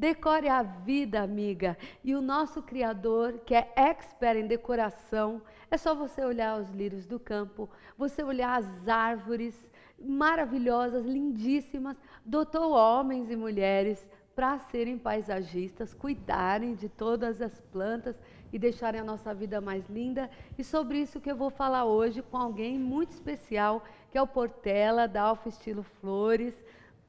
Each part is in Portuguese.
Decore a vida, amiga. E o nosso Criador, que é expert em decoração, é só você olhar os lírios do campo, você olhar as árvores maravilhosas, lindíssimas. Dotou homens e mulheres para serem paisagistas, cuidarem de todas as plantas e deixarem a nossa vida mais linda. E sobre isso que eu vou falar hoje com alguém muito especial, que é o Portela da Alfa Estilo Flores.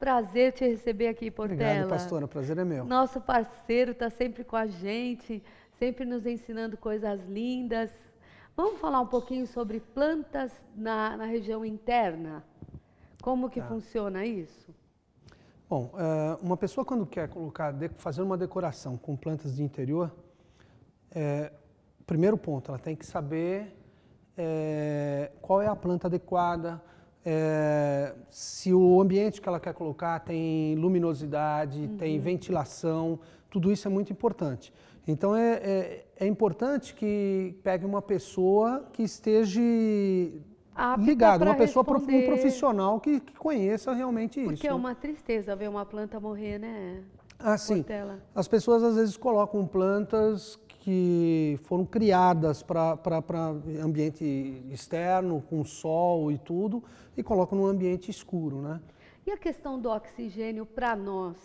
Prazer te receber aqui, Portela. Obrigado, pastora. Prazer é meu. Nosso parceiro está sempre com a gente, sempre nos ensinando coisas lindas. Vamos falar um pouquinho sobre plantas na, na região interna? Como que tá. funciona isso? Bom, é, uma pessoa quando quer colocar, fazer uma decoração com plantas de interior, é, primeiro ponto, ela tem que saber é, qual é a planta adequada, é, se o ambiente que ela quer colocar tem luminosidade, uhum. tem ventilação, tudo isso é muito importante. Então é, é, é importante que pegue uma pessoa que esteja Apta ligada, uma pessoa, um profissional que, que conheça realmente Porque isso. Porque é uma tristeza ver uma planta morrer, né? Assim, ah, as pessoas às vezes colocam plantas que foram criadas para ambiente externo, com sol e tudo, e colocam num ambiente escuro, né? E a questão do oxigênio para nós?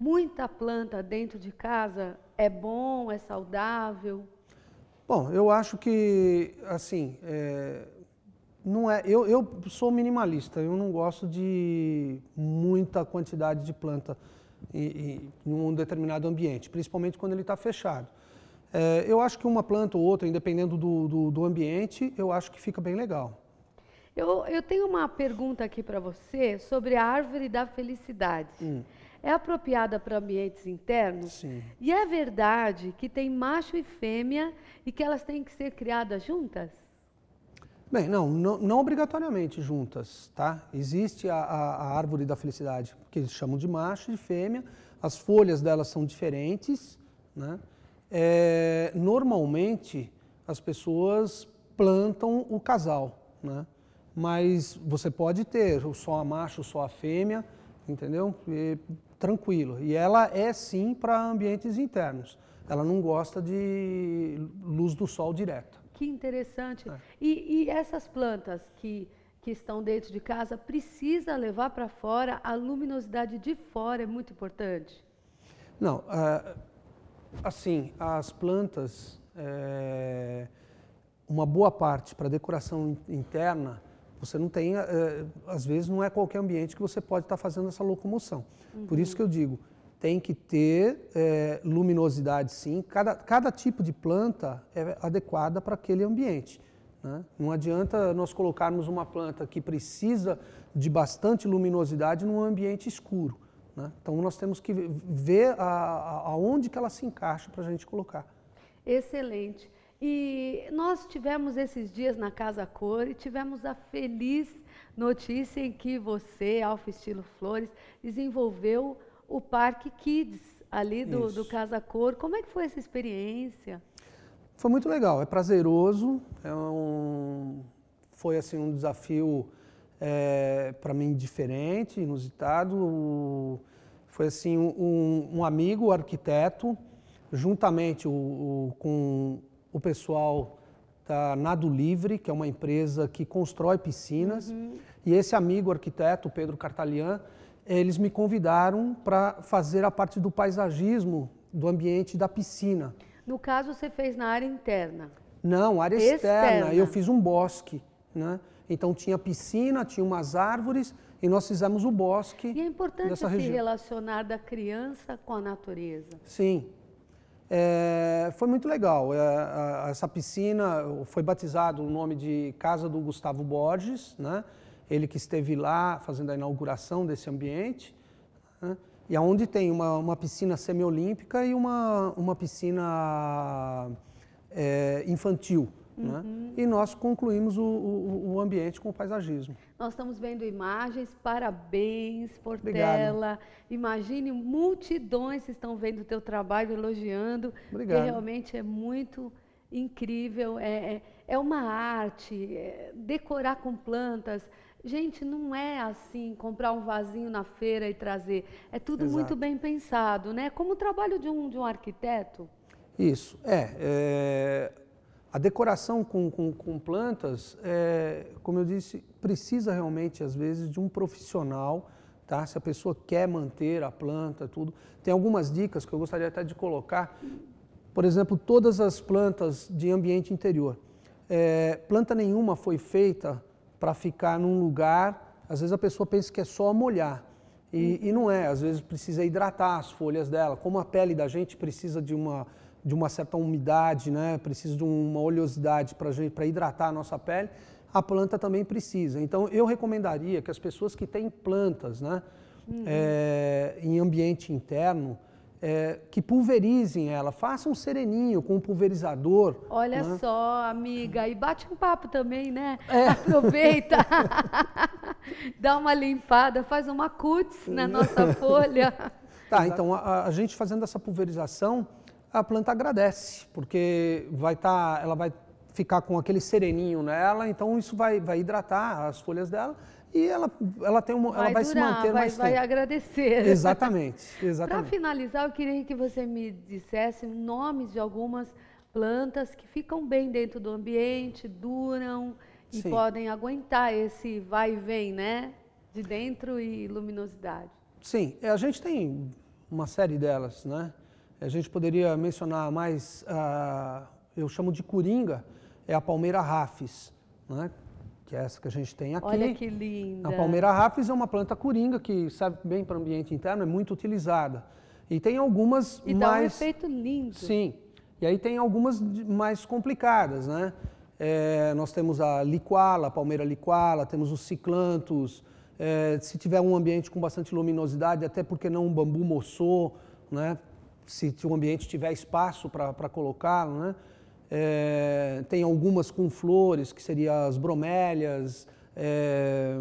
Muita planta dentro de casa é bom, é saudável? Bom, eu acho que, assim, é, não é. Eu, eu sou minimalista, eu não gosto de muita quantidade de planta em, em um determinado ambiente, principalmente quando ele está fechado. É, eu acho que uma planta ou outra, independendo do, do, do ambiente, eu acho que fica bem legal. Eu, eu tenho uma pergunta aqui para você sobre a árvore da felicidade. Hum. É apropriada para ambientes internos? Sim. E é verdade que tem macho e fêmea e que elas têm que ser criadas juntas? Bem, não, não, não, obrigatoriamente juntas, tá? Existe a, a, a, árvore da felicidade, que eles chamam de macho e fêmea, as folhas delas são diferentes, né? É, normalmente as pessoas plantam o casal, né? mas você pode ter só a macho, só a fêmea, entendeu? E, tranquilo. E ela é sim para ambientes internos. Ela não gosta de luz do sol direta. Que interessante. É. E, e essas plantas que que estão dentro de casa precisa levar para fora a luminosidade de fora é muito importante. Não, uh, Assim, as plantas, é, uma boa parte para decoração interna, você não tem, é, às vezes não é qualquer ambiente que você pode estar tá fazendo essa locomoção. Uhum. Por isso que eu digo, tem que ter é, luminosidade sim. Cada, cada tipo de planta é adequada para aquele ambiente. Né? Não adianta nós colocarmos uma planta que precisa de bastante luminosidade num ambiente escuro. Né? Então nós temos que ver aonde que ela se encaixa para a gente colocar. Excelente. E nós tivemos esses dias na Casa Cor e tivemos a feliz notícia em que você, Alfa Estilo Flores, desenvolveu o Parque Kids ali do, do Casa Cor. Como é que foi essa experiência? Foi muito legal, é prazeroso, é um, foi assim um desafio é, para mim diferente, inusitado. Foi assim um, um amigo arquiteto, juntamente o, o, com o pessoal da Nado Livre, que é uma empresa que constrói piscinas, uhum. e esse amigo arquiteto Pedro Cartalian, eles me convidaram para fazer a parte do paisagismo do ambiente da piscina. No caso, você fez na área interna? Não, área externa. externa. Eu fiz um bosque, né? Então tinha piscina, tinha umas árvores e nós fizemos o bosque. E é importante se região. relacionar da criança com a natureza. Sim. É, foi muito legal. É, a, essa piscina foi batizado o nome de Casa do Gustavo Borges, né? ele que esteve lá fazendo a inauguração desse ambiente. Né? E aonde tem uma, uma piscina semiolímpica e uma, uma piscina é, infantil. Né? Uhum. Né? E nós concluímos o, o, o, ambiente com o paisagismo. Nós estamos vendo imagens, parabéns, Portela. Obrigado. Imagine, multidões estão vendo o teu trabalho, elogiando. Obrigado. realmente é muito incrível, é, é, é uma arte, é decorar com plantas. Gente, não é assim comprar um vasinho na feira e trazer. É tudo Exato. muito bem pensado, né? Como o trabalho de um, de um arquiteto. Isso, é... é a decoração com, com, com plantas, é, como eu disse, precisa realmente, às vezes, de um profissional, tá? Se a pessoa quer manter a planta, tudo. Tem algumas dicas que eu gostaria até de colocar. Por exemplo, todas as plantas de ambiente interior. É, planta nenhuma foi feita para ficar num lugar. Às vezes a pessoa pensa que é só molhar. E, e não é, às vezes precisa hidratar as folhas dela, como a pele da gente precisa de uma de uma certa umidade, né? precisa de uma oleosidade para hidratar a nossa pele, a planta também precisa. Então, eu recomendaria que as pessoas que têm plantas né? Uhum. É, em ambiente interno, é, que pulverizem ela, façam um sereninho com um pulverizador. Olha né? só, amiga, e bate um papo também, né? É. Aproveita, dá uma limpada, faz uma cuts na nossa folha. Tá, então a, a gente fazendo essa pulverização, a planta agradece, porque vai estar, tá, ela vai ficar com aquele sereninho nela, então isso vai, vai hidratar as folhas dela e ela, ela, tem uma, vai ela vai durar, se manter vai, mais vai tempo. Vai agradecer. Exatamente, exatamente. Para finalizar, eu queria que você me dissesse nomes de algumas plantas que ficam bem dentro do ambiente, duram e Sim. podem aguentar esse vai e vem, né? De dentro e luminosidade. Sim, é, a gente tem uma série delas, né? A gente poderia mencionar mais, uh, eu chamo de coringa, é a palmeira rafis, né? que é essa que a gente tem aqui. Olha que linda! A palmeira rafis é uma planta coringa que serve bem para o ambiente interno, é muito utilizada. E tem algumas e mais... E dá um efeito lindo. Sim. E aí tem algumas mais complicadas, né? É, nós temos a liquala, a palmeira liquala, temos os ciclantos, é, se tiver um ambiente com bastante luminosidade, até porque não um bambu moçô, né? se, se o ambiente tiver espaço para colocá-lo, né? É, tem algumas com flores, que seriam as bromélias, é,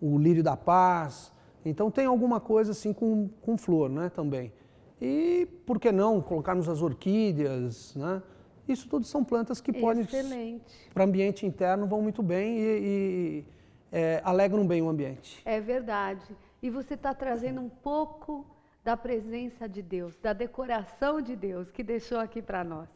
o lírio da paz. Então tem alguma coisa assim com, com flor né, também. E por que não colocarmos as orquídeas, né? Isso tudo são plantas que podem, para ambiente interno, vão muito bem e, e é, alegram bem o ambiente. É verdade. E você está trazendo um pouco da presença de Deus, da decoração de Deus que deixou aqui para nós.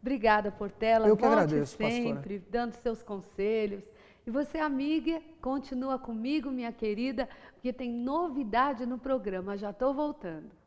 Obrigada, por Eu que Volte agradeço, sempre, pastora. dando seus conselhos. E você, amiga, continua comigo, minha querida, porque tem novidade no programa. Já estou voltando.